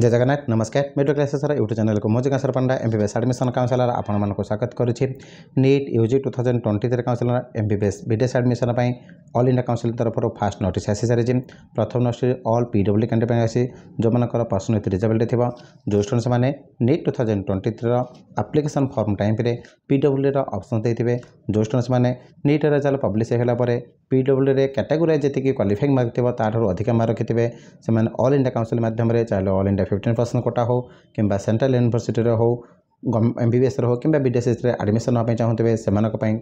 जय जगन्नाथ नमस्कार medical क्लासेसर YouTube channel को मुझे counsellor Panda MBBS admission counsellor आपण मानक स्वागत करुच्छी नीट जी two thousand twenty three counsellor MBBS विदेश आडमिशन अल इंडिया काउनसिल तरफ फास्ट नोटिस आसी सारी प्रथम नोटिस अल पिडब्ल्यू कैंडिडेट आसी जो पर्सनालिटी रिजल्ट थी जो स्टूडेंट्स मैंने NEET two thousand twenty three application form time पिडब्ल्यूर अप्सन देते हैं ଯେଉଁ ଷ୍ଟୁଡେଣ୍ଟସ୍ମାନେ ନିଟ୍ର ରେଜଲ୍ଟ ପବ୍ଲିଶ ହୋଇଗଲା ପରେ ପିଡବ୍ଲ୍ୟୁରେ କାଟାଗୋରୀ ଯେତିକି କ୍ୱାଲିଫାଇଂ ମାର୍କ ଥିବ ତା'ଠାରୁ ଅଧିକ ମାର୍କ ରଖିଥିବେ ସେମାନେ ଅଲ୍ ଇଣ୍ଡିଆ କାଉନସିଲ୍ ମାଧ୍ୟମରେ ଚାହିଁଲେ all India fifteen percent quota ହେଉ କିମ୍ବା ସେଣ୍ଟ୍ରାଲ୍ ୟୁନିଭର୍ସିଟିର ହେଉ এম বি এস হো কিংবা বিডিএসএসরে আডমিশন নেওয়া চাহুবে সে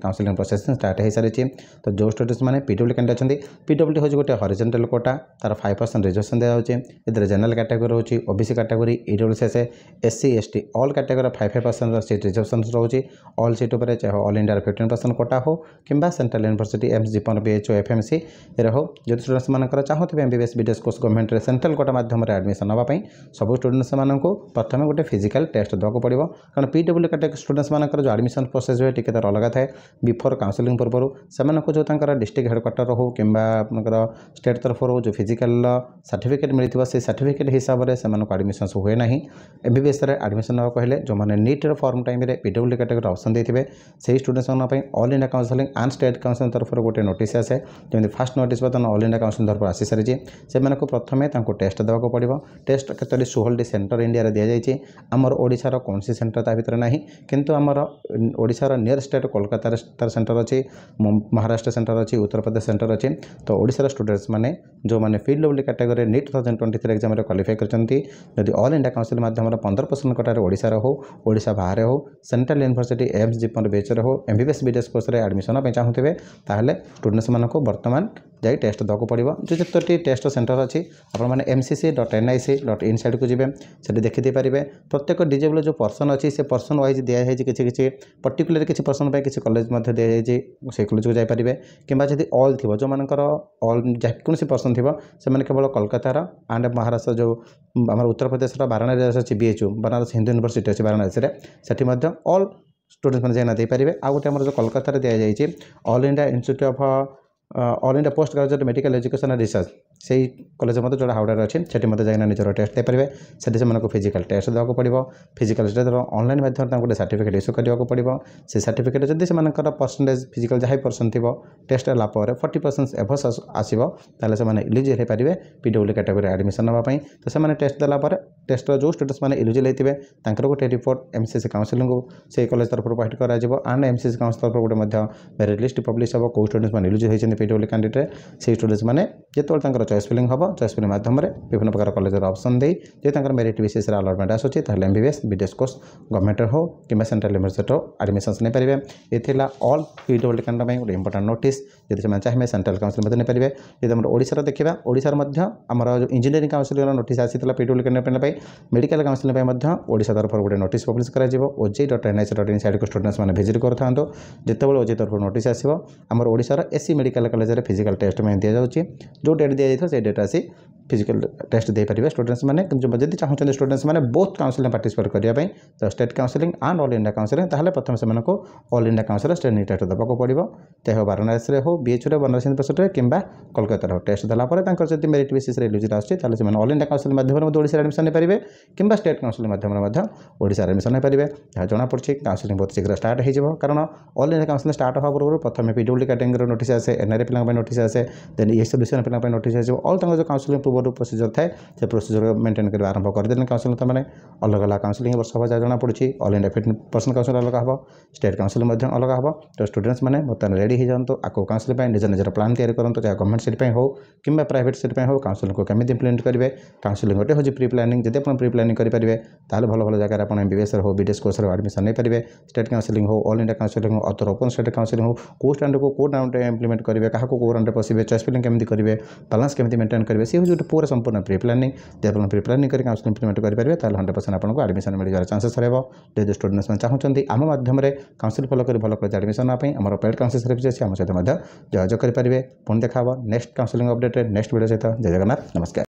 কাউন্সেলিং প্রোসেসিং স্টার্ট হয়ে সারিছে তো যে স্টুডেন্টস মানে পিডব্লু ক্যান্ডিডেট অনেক পিডব্লু হচ্ছে গোটে হরিজেন্টাল কোটা তার ফাইভ পরসেন্ট রিজর্ভেসন দেওয়া হচ্ছে এদের জেনারেল ক্যাটেগোরি রয়েছে OBC category EWS SC ST all category five five percent seat reservation রয়েছে অল সিট উপরে চাহে অল ইন্ডিয়ার ফিফটিন পরসেন্ট কোটা হো কিংবা central university AIIMS JIPMER BHU AFMC হো যদি স্টুডেন্টস ମାନଙ୍କର ଚାହୁଁଥିବେ M B S B D S course ଗଭର୍ଣ୍ଣମେଣ୍ଟରେ ସେଣ୍ଟ୍ରାଲ୍ କୋଟା ମାଧ୍ୟମରେ ଆଡ଼ମିସନ୍ ନେବା ପାଇଁ ସବୁ ଷ୍ଟୁଡେଣ୍ଟସ୍ ମାନଙ୍କୁ ପ୍ରଥମେ ଗୋଟେ ଫିଜିକାଲ୍ ଟେଷ୍ଟ ଦେବାକୁ ପଡ଼ିବ କାରଣ ପି ଡବ୍ଲ୍ୟୁ କାଟେଗୋରୀ ଷ୍ଟୁଡେଣ୍ଟମାନଙ୍କର ଯେଉଁ ଆଡ଼ମିସନ୍ ପ୍ରୋସେସ୍ ହୁଏ ଟିକେ ତା'ର ଅଲଗା ଥାଏ ବିଫୋର୍ କାଉନ୍ସେଲିଂ ପୂର୍ବରୁ ସେମାନଙ୍କୁ ଯେଉଁ ତାଙ୍କର ଡିଷ୍ଟ୍ରିକ୍ଟ ହେଡ଼କ୍ୱାର୍ଟର ହେଉ କିମ୍ବା ଆପଣଙ୍କର ଷ୍ଟେଟ୍ ତରଫରୁ ଯେଉଁ ଫିଜିକାଲ୍ର ସାର୍ଟିଫିକେଟ୍ ମିଳିଥିବ ସେଇ ସାର୍ଟିଫିକେଟ୍ ହିସାବରେ ସେମାନଙ୍କୁ ଆଡ଼ମିସନ୍ ହୁଏ ନାହିଁ ଏମ୍ବିବିଏସ୍ରେ ଆଡ଼ମିସନ୍ ନେବାକୁ କହିଲେ ଯେଉଁମାନେ ନିଟ୍ର ଫର୍ମ ଟାଇମ୍ରେ ପି ଡବ୍ଲ୍ୟୁ କାଟେଗୋରୀ ଅପସନ୍ ଦେଇଥିବେ ସେହି ଷ୍ଟୁଡେଣ୍ଟମାନଙ୍କ ପାଇଁ all India counselling and state council ତରଫରୁ ଗୋଟେ ନୋଟିସ୍ ଆସେ ଯେମିତି ଫାର୍ଷ୍ଟ ନୋଟିସ୍ ବର୍ତ୍ତମାନ ଅଲ୍ ଇଣ୍ଡିଆ କାଉନ୍ସିଲ୍ ତରଫରୁ ଆସିସାରିଛି ସେମାନଙ୍କୁ ପ୍ରଥମେ ତାଙ୍କୁ ଟେଷ୍ଟ ଦେବାକୁ ପଡ଼ିବ ଟେଷ୍ଟ କେତୋଟି ଷୋହଳଟି ସେଣ୍ଟର ଇଣ୍ଡିଆରେ ଦିଆଯାଇଛି ଆମର ଓଡ଼ିଶାର କୌଣସି ସେଣ୍ଟର ସେଣ୍ଟର ତା ଭିତରେ ନାହିଁ କିନ୍ତୁ ଆମର ଓଡ଼ିଶାର ନିୟର ଷ୍ଟେଟ୍ କୋଲକାତାରେ ତା'ର ସେଣ୍ଟର ଅଛି ମହାରାଷ୍ଟ୍ର ସେଣ୍ଟର ଅଛି ଉତ୍ତରପ୍ରଦେଶ ସେଣ୍ଟର ଅଛି ତ ଓଡ଼ିଶାର ଷ୍ଟୁଡେଣ୍ଟସ୍ ମାନେ ଯେଉଁମାନେ ଫିଲ୍ଡ ଲେଭେଲ୍ କାଟାଗୋରୀରେ NEET two thousand twenty three ଏକ୍ଜାମ୍ରେ କ୍ୱାଲିଫାଏ କରିଛନ୍ତି ଯଦି ଅଲ୍ ଇଣ୍ଡିଆ କାଉନସିଲ୍ ମାଧ୍ୟମରେ ପନ୍ଦର ପରସେଣ୍ଟ କୋଟାରେ ଓଡ଼ିଶାର ହେଉ ଓଡ଼ିଶା ବାହାରେ ହେଉ ସେଣ୍ଟ୍ରାଲ୍ ୟୁନିଭର୍ସିଟି ଏମ୍ସ ଜୀବନ ବେଚରେ ହେଉ M B S B D S କୋର୍ସରେ ଆଡ଼ମିସନ୍ ପାଇଁ ଚାହୁଁଥିବେ ତାହେଲେ ଷ୍ଟୁଡେଣ୍ଟସ୍ମାନଙ୍କୁ ବର୍ତ୍ତମାନ ଯାଇ ଟେଷ୍ଟ ଦେବାକୁ ପଡ଼ିବ ଯେଉଁ ଯେତୋଟି ଟେଷ୍ଟ ସେଣ୍ଟର ଅଛି ଆପଣମାନେ M C C dot N I C dot in ସାଇଡ଼୍କୁ ଯିବେ ସେଠି ଦେଖିଦେଇପାରିବେ ପ୍ରତ୍ୟେକ ଡିଜେବୁଲ୍ ଯେଉଁ ପର୍ସନ୍ ଅଛି ସେ ପର୍ସନ୍ ୱାଇଜ୍ ଦିଆହେଇଛି କିଛି କିଛି ପର୍ଟିକୁଲାର କିଛି ପର୍ସନ୍ ପାଇଁ କିଛି କଲେଜ ମଧ୍ୟ ଦିଆଯାଇଛି ସେଇ କଲେଜକୁ ଯାଇପାରିବେ କିମ୍ବା ଯଦି ଅଲ୍ ଥିବ ଯେଉଁମାନଙ୍କର ଅଲ୍ ଯେକୌଣସି ପର୍ସନ୍ ଥିବ ସେମାନେ କେବଳ କଲକାତାର ଆଣ୍ଡ ମହାରାଷ୍ଟ୍ର ଯେଉଁ ଆମର ଉତ୍ତରପ୍ରଦେଶର ବାରାଣାସୀ ଅଛି ବିଏଚ୍ୟୁ ବନାରସ ହିନ୍ଦୁ ୟୁନିଭର୍ସିଟି ଅଛି ବାରାଣାସୀରେ ସେଠି ମଧ୍ୟ ଅଲ୍ ଷ୍ଟୁଡେଣ୍ଟମାନେ ଯାଇନା ଦେଇପାରିବେ ଆଉ ଗୋଟେ ଆମର ଯେଉଁ କଲକାତାରେ ଦିଆଯାଇଛି all India institute of Uh, or in the Postgraduate Medical Education and Research से ही कलेज मत जो हावड़े अच्छे से मत जाए निजर टेस्ट देपारे से फिजिकाल टेस्ट देवाक पड़ो फिजिकाल टेस्ट देव अनलाइन मध्यम गोटे सार्टिफिकेट इश्यू करवाक पड़ा से सार्टिफिकेट जदि से परसेंटेज फिजिकाल जहाँ परसेंट थी टेस्ट है फर्ट परसेंट एभ आसे से इलीजिल हो पारे पिडब्ल्यू कैटेगोरी एडमिशन नापी तो से टेस्ट देखे टेस्टर जो स्टूडेंट्स मैंने इलिजिल होते हैं गोटे report MCC C C council से कलेज तरफ पाइट करंड एम सी काउनसिल तरफ गोटे मेरीट लिस्ट पब्लीश हो कौ स्टूडेंट्स मैंने इलीजिल होती पिडब्ल्यू कैंडेट से स्टूडेंट्स मैंने जितने चयस फिलिंग हम चयस फिलिंग मध्यम विभिन्न प्रकार कलेज अप्सन दे जब मेरीट विशेष अलटमेंट आसूस तेल MBBS BDS course government हो कि सेन्ट्राल यूनिवर्सिटी आडमिशन नहीं पारे ये थी अल् पी डब्ल्यू कैंड गोटे इंपोर्टा नोट जब से चाहिए सेन्ट्राल काउनसिल नहींपरेंगे जब ओर देखा ओडार जो इंजीनियरी काउनसिल नोट आसाला पी डब्ल्यू कैंड मेडिकल काउनसिल तरफ गोटे नोट पब्लीस होजे dot N S dot in site को स्टूडेंट्स मैंने भिजिट कर था जिते ओजे तरफ नोट आसमार एसी मेडिकल कलेज फिजिकाल टेस्ट दि जाए जो डेट दि बेसिस से डेटा आसी फिजिकल टेस्ट दे पारे स्टूडेंट्स मैंने जब चाहते स्टूडेंट्स मैंने बहुत काउनसिल पार्टिसपेट करेंगे तो state council and all India council तेल प्रथम से all India council training test देवाक पड़ो चाहे वाराणसी हो बीएच रे बनारस यूनिवर्सिटी में किंबा कलकतार टेस्ट देखा तक जब मेरीट बेसीस रिलीजन आसल इंडिया काउनसिल मध्यम ओडिशा एडमिशन पारे कि स्टेट काउनसिल मध्यम ओडिशा एडमिशन पारे जहाँ जना पड़ी काउनसिलिंग बहुत शीघ्र स्टार्ट हो कारण अल इंडिया काउनसिल स्टार्ट हो पूर्व प्रथम पीडब्ल्यू कैटेगरी नोट आए एनआर पिला नोट आसे देन ई एस डिशन पिला नोट आस जो अल तक जो काउनसिल पूर्व प्रोसीजर था से प्रोसीजर मेन्टेन करके आरंभ देने काउनसिल तुमने तो अलग अलग काउनसिल सभा जहाँ जाना पड़ी all India fifteen percent council अलग हम स्टेट काउनसिल अलग हम तो स्टूडेंट्स मैंने बर्तमान रेड तो हो जाते आगे काउनसिल निज निजर प्लां तैयारी करूँ चाहे गवर्नमेंट सीट पर हो कि प्राइवेट सीट पर हो काउनसिल को कमी इम्प्लीमेंट करेंगे काउनसिलिंग गोटे हूँ प्री प्लानिंग जब आप प्रि प्लानिंग करेंगे तो भल भल जगह आप बीएस हो बीडीएस कोर्स एडमिशन नहीं पारे स्टेट काउनसिलिंग हो अल इंडिया काउनसिलिंग हो अतर ओपन स्टेट काउनसिलिंग हो कौ स्टाण्ड को कौ राउंड इम्प्लीमेंट करेंगे क्या कौ राउंड पसंद चयस फिलिंग कमी करेंगे बालांस केमी मेन्टेन करेंगे सी हूँ पूरा संपूर्ण प्री प्लानिंग जब आप प्री प्लानिंग करके आपको इम्प्लीमेंट करेंगे तो हंड्रेड परसेंट आपको आडमिशन मिल चांसेस रहे जो स्टूडेंट्स मैंने चाहते आम मध्यम काउनसिल फलो कर भल कॉलेज आडमिशन आम पेड काउनसिल सर्विस अच्छी आम सहित जोजोग करेंगे पुणी देखा next counselling update next video सहित जय जगन्नाथ नमस्कार